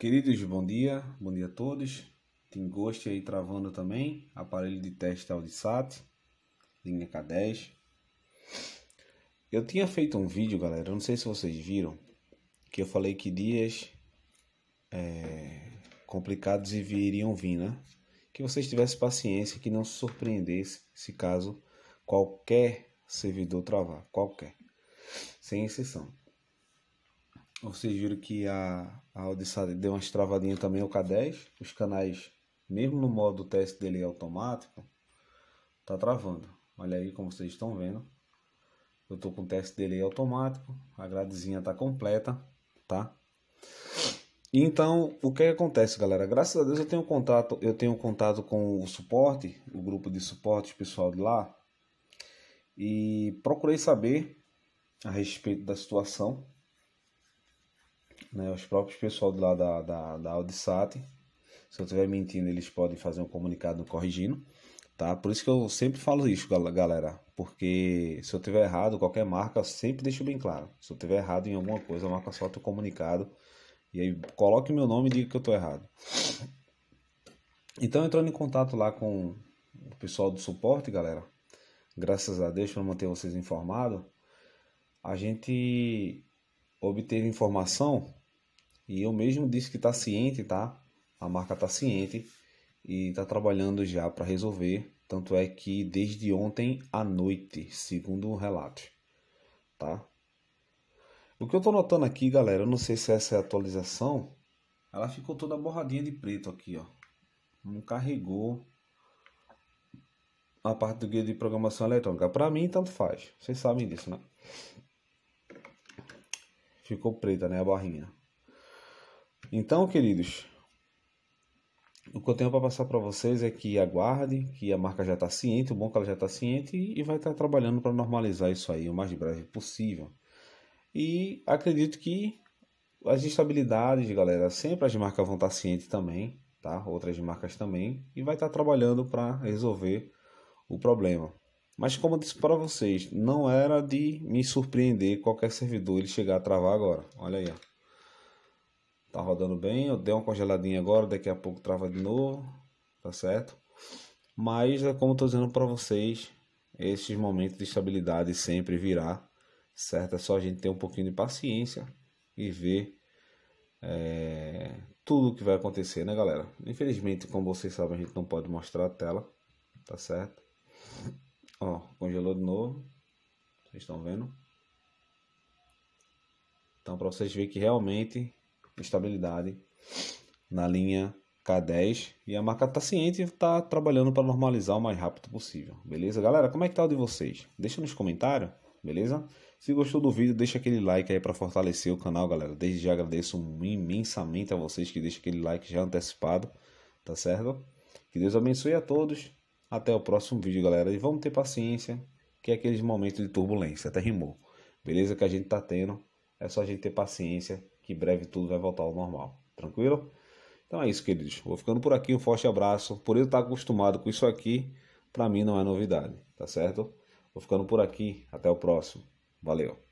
Queridos, bom dia, bom dia a todos. Tem gosto aí travando também, aparelho de teste Audisat, linha K10. Eu tinha feito um vídeo, galera, não sei se vocês viram, que eu falei que dias é, complicados e viriam vir, né? Que vocês tivessem paciência, que não se surpreendesse se caso qualquer servidor travar, qualquer, sem exceção. Vocês viram que a, a Audissade deu umas travadinhas também ao K10. Os canais, mesmo no modo teste dele automático, tá travando. Olha aí como vocês estão vendo. Eu tô com o teste dele automático. A gradezinha tá completa, tá? Então, o é que acontece, galera? Graças a Deus eu tenho contato, eu tenho contato com o suporte, o grupo de suporte pessoal de lá, e procurei saber a respeito da situação, né, os próprios pessoal do lá da, da, da Audisat, se eu estiver mentindo, eles podem fazer um comunicado corrigindo, tá? Por isso que eu sempre falo isso, galera, porque se eu tiver errado, qualquer marca, sempre deixo bem claro. Se eu tiver errado em alguma coisa, a marca solta o comunicado e aí coloque meu nome e diga que eu tô errado. Então, entrando em contato lá com o pessoal do suporte, galera, graças a Deus para manter vocês informados, a gente obteve informação e eu mesmo disse que está ciente, tá? A marca está ciente e está trabalhando já para resolver. Tanto é que desde ontem à noite, segundo o um relato, tá? O que eu estou notando aqui, galera, eu não sei se essa é a atualização, ela ficou toda borradinha de preto aqui, ó. Não carregou a parte do guia de programação eletrônica. Para mim, tanto faz. Vocês sabem disso, né? Ficou preta, né, a barrinha. Então, queridos, o que eu tenho para passar para vocês é que aguarde, que a marca já está ciente, o bom é que ela já está ciente e vai estar tá trabalhando para normalizar isso aí o mais breve possível. E acredito que as instabilidades, galera, sempre as marcas vão estar tá cientes também, tá? Outras marcas também e vai estar tá trabalhando para resolver o problema. Mas como eu disse para vocês, não era de me surpreender qualquer servidor ele chegar a travar agora. Olha aí, ó. Tá rodando bem. Eu dei uma congeladinha agora, daqui a pouco trava de novo, tá certo? Mas é como eu tô dizendo para vocês, esses momentos de estabilidade sempre virá, certo? É só a gente ter um pouquinho de paciência e ver é, tudo o que vai acontecer, né, galera? Infelizmente, como vocês sabem, a gente não pode mostrar a tela, tá certo? Ó, congelou de novo. Vocês estão vendo? Então, para vocês verem que realmente estabilidade na linha K10 e a marca está ciente e está trabalhando para normalizar o mais rápido possível. Beleza, galera? Como é que tá o de vocês? Deixa nos comentários, beleza? Se gostou do vídeo, deixa aquele like aí para fortalecer o canal, galera. Desde já agradeço imensamente a vocês que deixam aquele like já antecipado, tá certo? Que Deus abençoe a todos. Até o próximo vídeo, galera. E vamos ter paciência, que é aqueles momentos de turbulência, até rimou. Beleza? Que a gente tá tendo. É só a gente ter paciência que breve tudo vai voltar ao normal. Tranquilo? Então é isso, queridos. Vou ficando por aqui. Um forte abraço. Por eu estar acostumado com isso aqui, para mim não é novidade, tá certo? Vou ficando por aqui. Até o próximo. Valeu.